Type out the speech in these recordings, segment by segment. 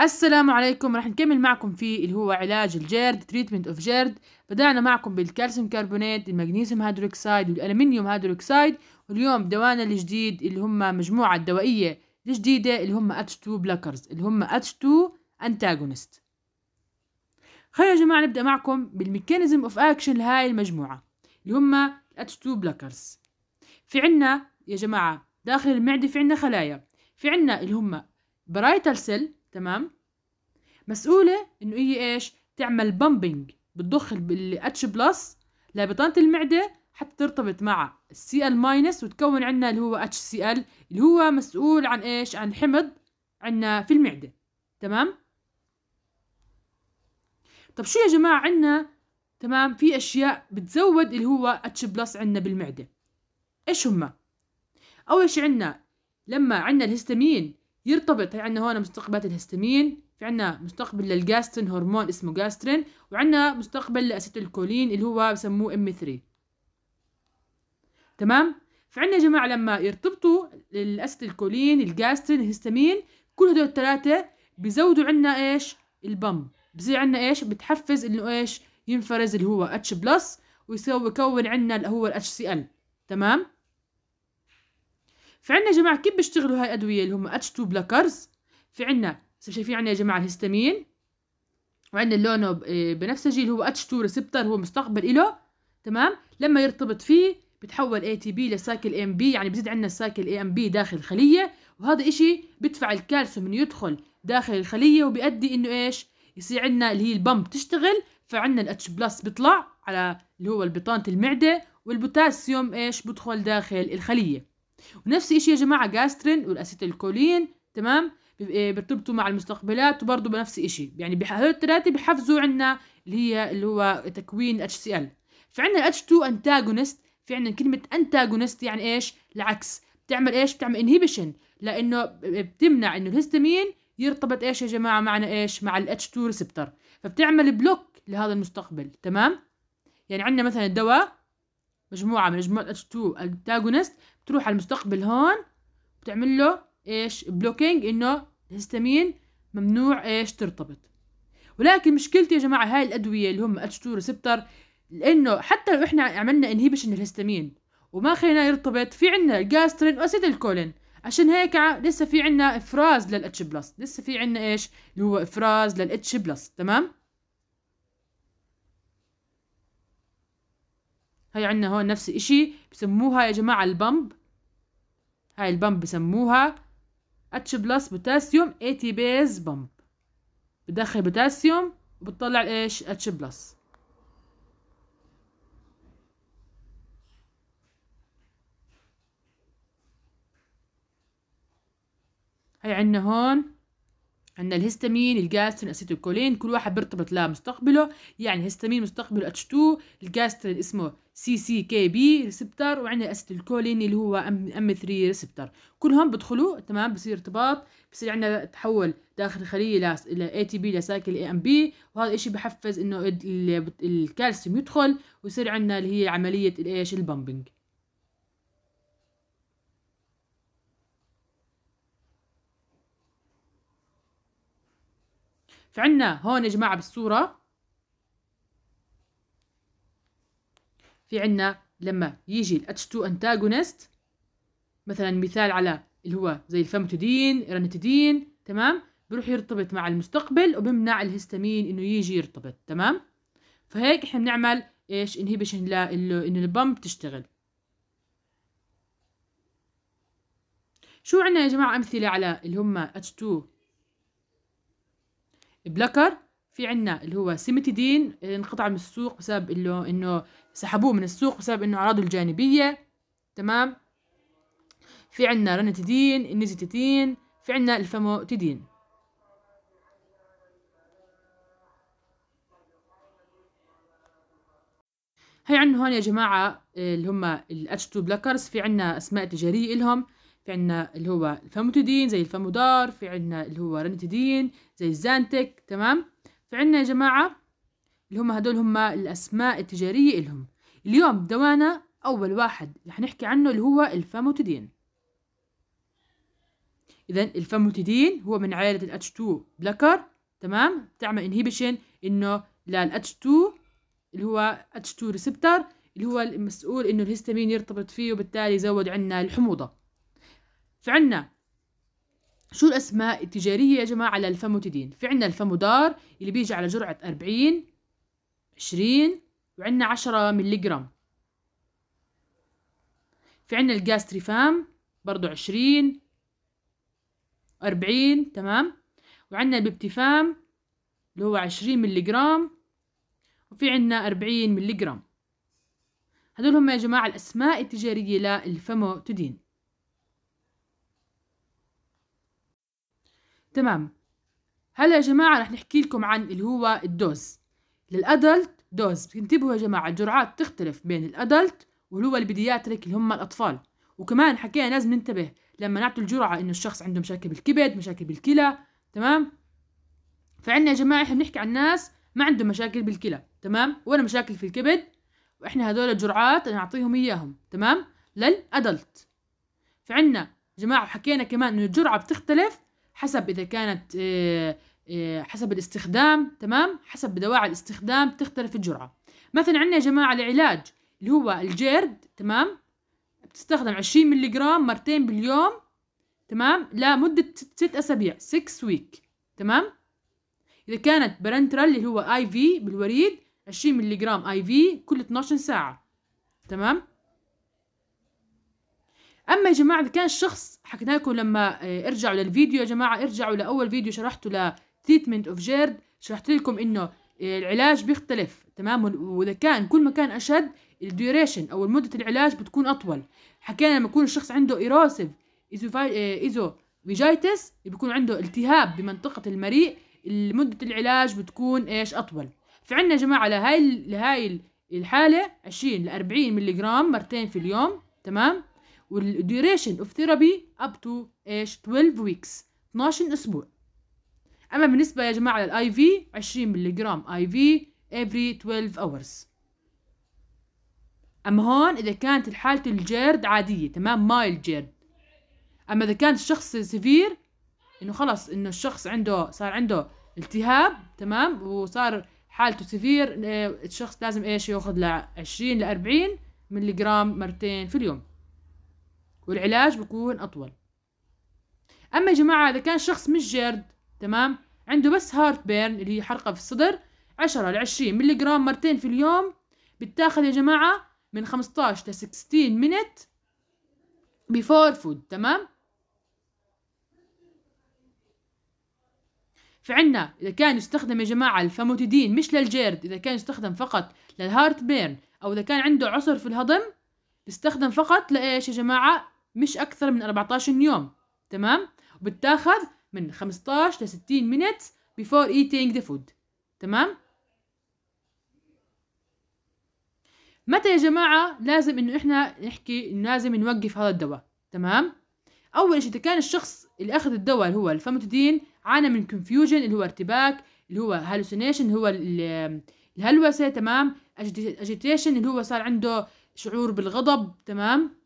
السلام عليكم راح نكمل معكم في اللي هو علاج الجرد تريتمنت اوف جرد بدأنا معكم بالكالسيوم كربونات المغنيسيوم هيدروكسيد والألمنيوم هيدروكسيد واليوم دوانا الجديد اللي هم مجموعة دوائية الجديدة اللي هم H2 بلاكرز اللي هم H2 انتاجونست خلينا يا جماعة نبدأ معكم بالميكانيزم اوف اكشن لهاي المجموعة اللي هم H2 بلاكرز في عنا يا جماعة داخل المعدة في عنا خلايا في عنا اللي هم برايتال سيل تمام مسؤوله انه هي ايش تعمل بامبنج بتضخ الاتش بلس لبطانه المعده حتى ترتبط مع السي ال ماينس وتكون عندنا اللي هو اتش سي ال اللي هو مسؤول عن ايش عن حمض عندنا في المعده تمام طب شو يا جماعه عندنا تمام في اشياء بتزود اللي هو اتش بلس عندنا بالمعده ايش هم اول شيء عندنا لما عندنا الهستامين يرتبط في عندنا هون مستقبلات الهستامين في عندنا مستقبل للجاسترين هرمون اسمه جاسترين وعندنا مستقبل لاسيتيلكولين اللي هو بسموه ام 3 تمام فعندنا يا جماعه لما يرتبطوا الاسيتيلكولين الجاسترين الهستامين كل هدول الثلاثه بزودوا عندنا ايش البم بصير عندنا ايش بتحفز انه ايش ينفرز اللي هو اتش بلس ويسوي يكون عندنا اللي هو الاتش سي ال تمام في يا جماعه كيف بيشتغلوا هاي الادويه اللي هم اتش 2 بلاكرز في عنا شايفين عنا يا جماعه الهستامين وعندنا لونه آه، بنفسجي اللي هو اتش 2 ريسبتر هو مستقبل إله تمام لما يرتبط فيه بتحول اي تي بي لسايكل ام بي يعني بزيد عندنا السايكل اي ام بي داخل الخليه وهذا إشي بدفع الكالسيوم انه يدخل داخل الخليه وبيؤدي انه ايش يصير عندنا اللي هي البمب تشتغل فعندنا الاتش بلس بيطلع على اللي هو البطانه المعده والبوتاسيوم ايش بدخل داخل الخليه ونفس الشيء يا جماعه جاسترين والاسيتيلكولين تمام إيه، بيرتبطوا مع المستقبلات وبرضه بنفس الشيء يعني هذول الثلاثه بحفزوا عندنا اللي هي اللي هو تكوين اتش سي ال في عنا اتش 2 انتاجونست في عندنا كلمه انتاجونست يعني ايش العكس بتعمل ايش بتعمل انهبيشن لانه بتمنع انه الهستامين يرتبط ايش يا جماعه معنا ايش مع الاتش 2 ريسبتر فبتعمل بلوك لهذا المستقبل تمام يعني عندنا مثلا دواء مجموعه من مجموعه اتش 2 انتاجونست تروح على المستقبل هون بتعمل له ايش بلوكينج انه الهستامين ممنوع ايش ترتبط ولكن مشكلتي يا جماعه هاي الادويه اللي هم اتش 2 ريسبتر لانه حتى لو احنا عملنا انهيبشن الهستامين وما خليناه يرتبط في عندنا الجاسترين واسيد الكولين عشان هيك لسه في عندنا افراز للاتش بلس لسه في عندنا ايش اللي هو افراز للاتش بلس تمام هي عندنا هون نفس الإشي بسموها يا جماعة البمب هاي البمب بسموها اتش بلس بوتاسيوم اي تي بيز بمب بدخل بوتاسيوم وبتطلع ايش اتش بلس هي عندنا هون عندنا الهستامين الجاسترين اسيتيلكولين كل واحد بيرتبط لمستقبله يعني الهستامين مستقبله H2 الجاسترين اسمه سي سي كي بي ريسبتر وعندنا الاسيتيلكولين اللي هو ام 3 ريسبتر كلهم بدخلوا تمام بصير ارتباط بصير عندنا تحول داخل الخليه ل اي تي بي لسايكل اي ام بي وهذا الشيء بحفز انه الكالسيوم يدخل ويصير عندنا اللي هي عمليه الايش البامبنج فعنا هون يا جماعة بالصورة في عنا لما يجي ال H2 antagonist مثلا مثال على اللي هو زي الفامتودين رانيتيدين تمام بروح يرتبط مع المستقبل وبمنع الهستامين انه يجي يرتبط تمام فهيك احنا بنعمل ايش انهبيشن انه البمب تشتغل شو عنا يا جماعة أمثلة على اللي هم H2 بلاكر في عنا اللي هو سيمتيدين آه، انقطع من السوق بسبب انه انه سحبوه من السوق بسبب انه اعراضه الجانبيه تمام في عنا رنتيدين النيزيتيدين في عنا الفاموتيدين هي عندنا هون يا جماعة آه، اللي هم الاتش 2 بلاكرز في عنا أسماء تجارية إلهم في عندنا اللي هو الفاموتيدين زي الفامودار في عندنا اللي هو رانيتيدين زي الزانتك تمام في عندنا يا جماعة اللي هم هدول هم الأسماء التجارية إلهم اليوم دوانا أول واحد رح نحكي عنه اللي هو الفاموتيدين إذا الفاموتيدين هو من عائلة h 2 بلاكر تمام بتعمل انهيبيشن إنه h 2 اللي هو h 2 ريسبتر اللي هو المسؤول إنه الهستامين يرتبط فيه وبالتالي يزود عنا الحموضة فعنا شو الأسماء التجارية يا جماعة الفاموتيدين في عنا الفامودار اللي بيجي على جرعة 40 20 وعنا 10 ملي جرام في عنا الجاستريفام برضو 20 40 تمام وعنا البيبتيفام اللي هو 20 ملي جرام وفي عنا 40 ملي جرام هدول هم يا جماعة الأسماء التجارية للفاموتيدين تمام هلا يا جماعة رح نحكي لكم عن اللي هو الدوز للأدلت دوز انتبهوا يا جماعة الجرعات تختلف بين الأدلت واللي هو البيدياتريك اللي هم الأطفال وكمان حكينا لازم ننتبه لما نعطي الجرعة إنه الشخص عنده مشاكل بالكبد مشاكل بالكلى تمام فعنا يا جماعة إحنا بنحكي عن ناس ما عندهم مشاكل بالكلى تمام ولا مشاكل في الكبد وإحنا هذول الجرعات نعطيهم إياهم تمام للأدلت فعنا جماعة حكينا كمان إنه الجرعة بتختلف حسب اذا كانت آه، آه، حسب الاستخدام تمام حسب دواعي الاستخدام تختلف الجرعه مثلا عندنا يا جماعه العلاج اللي هو الجيرد تمام بتستخدم 20 ملي جرام مرتين باليوم تمام لمده 6 اسابيع 6 ويك تمام اذا كانت برنترال اللي هو اي في بالوريد 20 ملي جرام اي في كل 12 ساعه تمام اما يا جماعه اذا كان الشخص حكينا لكم لما آه، ارجعوا للفيديو يا جماعه ارجعوا لاول فيديو شرحته لتريتمنت اوف جيرد شرحت لكم انه آه، العلاج بيختلف تمام واذا كان كل ما كان اشد الديوريشن او مده العلاج بتكون اطول حكينا لما يكون الشخص عنده ايروسيف ايزو ايزو فيجايتس بيكون عنده التهاب بمنطقه المريء مده العلاج بتكون ايش اطول فعندنا يا جماعه لهي لهي الحاله 20 ل 40 ملغ مرتين في اليوم تمام والديوريشن اوف ثيرابي اب تو ايش 12 ويكس 12 اسبوع اما بالنسبه يا جماعه للاي في 20 جرام اي في every 12 hours اما هون اذا كانت الحالة الجرد عادية تمام مايل جرد اما اذا كان الشخص سفير انه خلص انه الشخص عنده صار عنده التهاب تمام وصار حالته سفير آه، الشخص لازم ايش ياخذ ل 20 ل 40 ملغ مرتين في اليوم والعلاج بكون أطول أما يا جماعة إذا كان شخص مش جرد تمام عنده بس هارت بيرن اللي هي حرقة في الصدر 10 ل 20 ملي جرام مرتين في اليوم بتاخذ يا جماعة من 15 ل 16 منت بفور فود تمام فعنا إذا كان يستخدم يا جماعة الفاموتيدين مش للجيرد إذا كان يستخدم فقط للهارت بيرن أو إذا كان عنده عسر في الهضم بيستخدم فقط لإيش يا جماعة مش أكثر من 14 يوم تمام وبتاخذ من 15 ل 60 minutes before eating the food تمام متى يا جماعة لازم إنه إحنا نحكي إنه لازم نوقف هذا الدواء تمام أول شيء إذا كان الشخص اللي أخذ الدواء اللي هو الفاموتيدين عانى من كونفيوجن اللي هو ارتباك اللي هو هالوسينيشن اللي هو الهلوسة تمام اجيتيشن اللي هو صار عنده شعور بالغضب تمام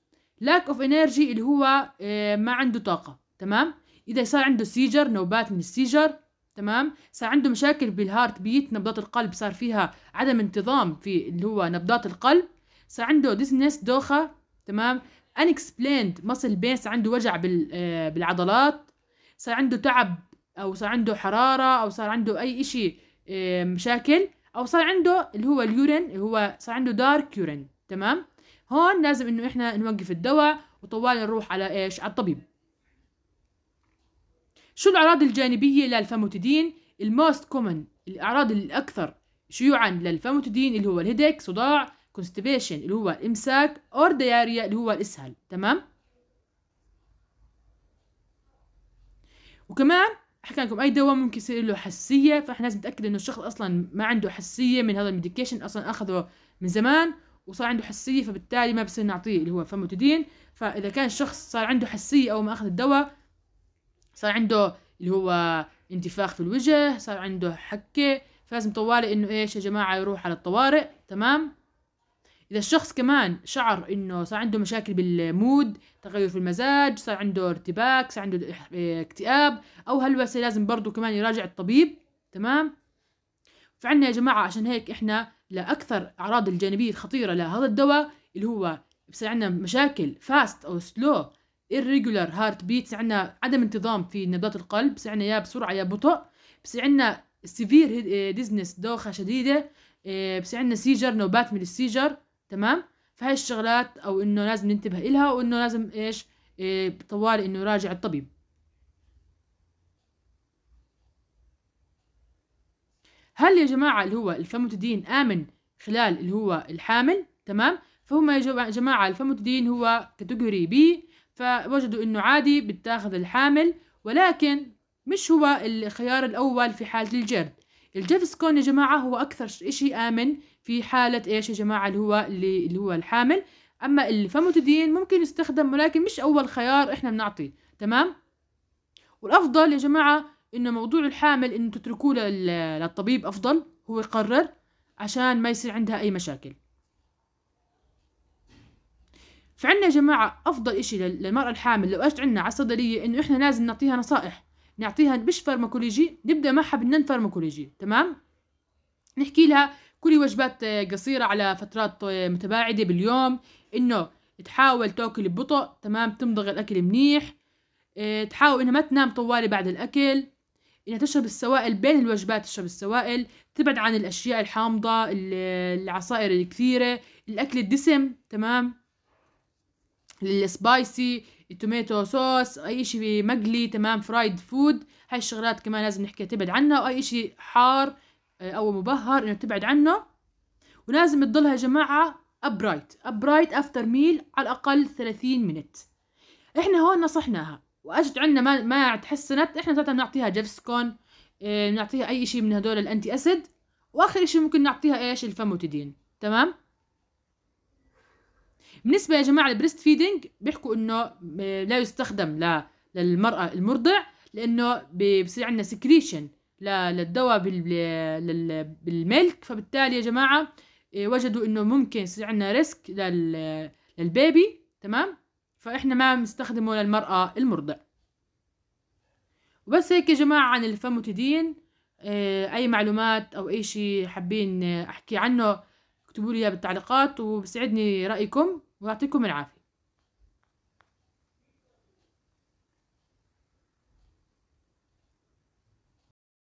لاك اوف انرجي اللي هو آه، ما عنده طاقه تمام اذا صار عنده سيجر نوبات من السيجر تمام صار عنده مشاكل بالهارت بيت نبضات القلب صار فيها عدم انتظام في اللي هو نبضات القلب صار عنده ديزنس دوخه تمام unexplained muscle pain صار عنده وجع آه، بالعضلات صار عنده تعب او صار عنده حراره او صار عنده اي اشي آه، مشاكل او صار عنده اللي هو اليورين اللي هو صار عنده دارك يورين تمام هون لازم انه احنا نوقف الدواء وطوال نروح على ايش على الطبيب شو الاعراض الجانبيه للفاموتيدين الموست كومن الاعراض الاكثر شيوعا للفاموتيدين اللي هو الهيديك صداع كونستيبيشن اللي هو الامساك اور دياريا اللي هو الاسهال تمام وكمان حكى لكم اي دواء ممكن يصير له حساسيه فاحنا لازم نتاكد انه الشخص اصلا ما عنده حساسيه من هذا الميديكيشن اصلا اخذه من زمان وصار عنده حسيه فبالتالي ما بصير نعطيه اللي هو فاموتيدين فاذا كان شخص صار عنده حسيه اول ما اخذ الدواء صار عنده اللي هو انتفاخ في الوجه صار عنده حكه فلازم طوالي انه ايش يا جماعه يروح على الطوارئ تمام اذا الشخص كمان شعر انه صار عنده مشاكل بالمود تغير في المزاج صار عنده ارتباك صار عنده إيه، اكتئاب او هلوسه لازم برضه كمان يراجع الطبيب تمام فعنا يا جماعه عشان هيك احنا لأكثر أعراض الجانبية الخطيرة لهذا الدواء اللي هو بصير عندنا مشاكل فاست أو سلو irregular هارت بيت بصير عندنا عدم انتظام في نبضات القلب بصير عندنا يا بسرعة يا بطء بصير عندنا سيفير ديزنس eh، دوخة شديدة eh، بصير عندنا سيجر نوبات من السيجر تمام فهي الشغلات أو إنه لازم ننتبه إلها وإنه لازم إيش eh، طوال إنه يراجع الطبيب هل يا جماعة اللي هو الفاموتيدين آمن خلال اللي هو الحامل تمام فهم يا جماعة الفاموتيدين هو كاتيجوري بي فوجدوا إنه عادي بتاخذ الحامل ولكن مش هو الخيار الأول في حالة الجرد الجيفسكون يا جماعة هو أكثر إشي آمن في حالة إيش يا جماعة اللي هو اللي, اللي هو الحامل أما الفاموتيدين ممكن يستخدم ولكن مش أول خيار إحنا بنعطيه تمام والأفضل يا جماعة إنه موضوع الحامل إنه تتركوه للطبيب أفضل هو يقرر عشان ما يصير عندها أي مشاكل فعنا يا جماعة أفضل إشي للمرأة الحامل لو أجت عنا على الصيدلية إنه إحنا لازم نعطيها نصائح نعطيها مش فارماكولوجي نبدأ معها بالنن فارماكولوجي تمام نحكي لها كلي وجبات قصيرة على فترات متباعدة باليوم إنه تحاول تاكل ببطء تمام تمضغ الأكل منيح إيه، تحاول إنها ما تنام طوالي بعد الأكل انها تشرب السوائل بين الوجبات تشرب السوائل تبعد عن الاشياء الحامضه العصائر الكثيره الاكل الدسم تمام السبايسي التوميتو صوص اي اشي مقلي تمام فرايد فود هاي الشغلات كمان لازم نحكي تبعد عنها واي اشي حار آه، او مبهر انه تبعد عنه ولازم تضلها يا جماعه ابرايت ابرايت افتر ميل على الاقل 30 منت احنا هون نصحناها واجت عندنا ما ما تحسنت احنا ذاتها بنعطيها جيفسكون إيه، بنعطيها اي شيء من هدول الانتي اسيد واخر شيء ممكن نعطيها ايش الفاموتيدين تمام بالنسبه يا جماعه البريست فيدنج بيحكوا انه إيه، لا يستخدم للمراه المرضع لانه بصير عندنا سكريشن للدواء بالملك فبالتالي يا جماعه إيه، وجدوا انه ممكن يصير عندنا ريسك للبيبي تمام فإحنا ما بنستخدمه للمرأة المرضع وبس هيك يا جماعة عن الفم آه، أي معلومات أو أي شي حابين أحكي عنه اكتبوا لي بالتعليقات وبسعدني رأيكم ويعطيكم العافية